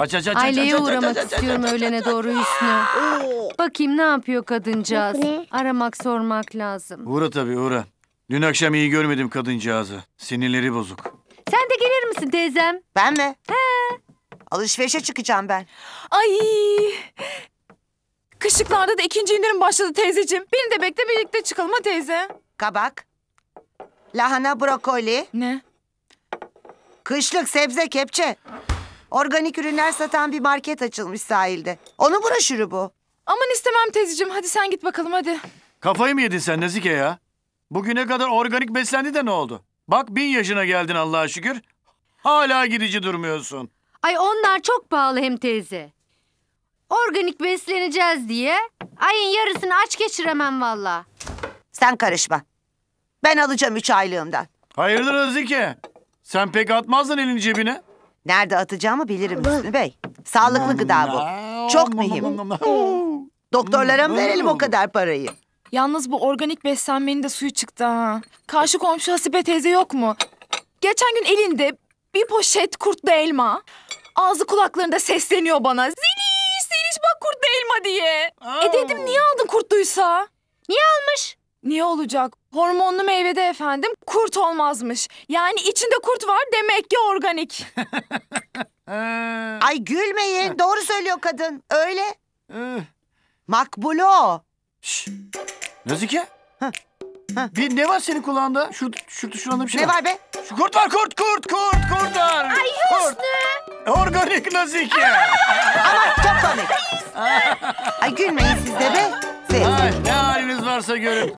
Aç aç aç. Aileye aç, uğramak istiyorum öğlene doğru Hüsnü. Bakayım ne yapıyor kadıncağız. Aramak sormak lazım. Uğra tabii uğra. Dün akşam iyi görmedim kadıncağızı. Sinirleri bozuk. Sen de gelir misin teyzem? Ben mi? He. Alışverişe çıkacağım ben. Ay! Kışıklarda da ikinci indirim başladı teyzeciğim. Beni de bekle birlikte çıkalım ha teyze. Kabak, lahana brokoli, Ne? kışlık sebze kepçe. Organik ürünler satan bir market açılmış sahilde. Onun broşürü bu. Aman istemem teyzeciğim. Hadi sen git bakalım hadi. Kafayı mı yedin sen Nazike ya? Bugüne kadar organik beslendi de ne oldu? Bak bin yaşına geldin Allah'a şükür. Hala gidici durmuyorsun. Ay onlar çok pahalı hem teyze. Organik besleneceğiz diye ayın yarısını aç geçiremem valla. Sen karışma. Ben alacağım üç aylığımdan. Hayırdır Nazike? Sen pek atmazdın elini cebine. Nerede atacağımı bilirim Hüsnü Bey. Sağlıklı gıda bu. Çok mühim. Doktorlara mı verelim o kadar parayı? Yalnız bu organik beslenmenin de suyu çıktı ha. Karşı komşu Hasibe teyze yok mu? Geçen gün elinde bir poşet kurtlu elma. Ağzı kulaklarında sesleniyor bana. Zeliş, Zeliş bak kurtlu elma diye. E dedim niye aldın kurtluysa? Niye almış? Niye olacak? Hormonlu meyvede efendim kurt olmazmış. Yani içinde kurt var demek ki organik. Ay gülmeyin. Doğru söylüyor kadın. Öyle. Eh. Makbulo. Nazike. Bir ne var senin kulağında? Şu şu şurada bir şey Ne var be? Şu kurt var kurt kurt kurt kurt var. Ay Hüsnü. Organik Nazike. Ama çok komik. Ay gülmeyin siz de be. Siz. Ay, ne haliniz varsa görün.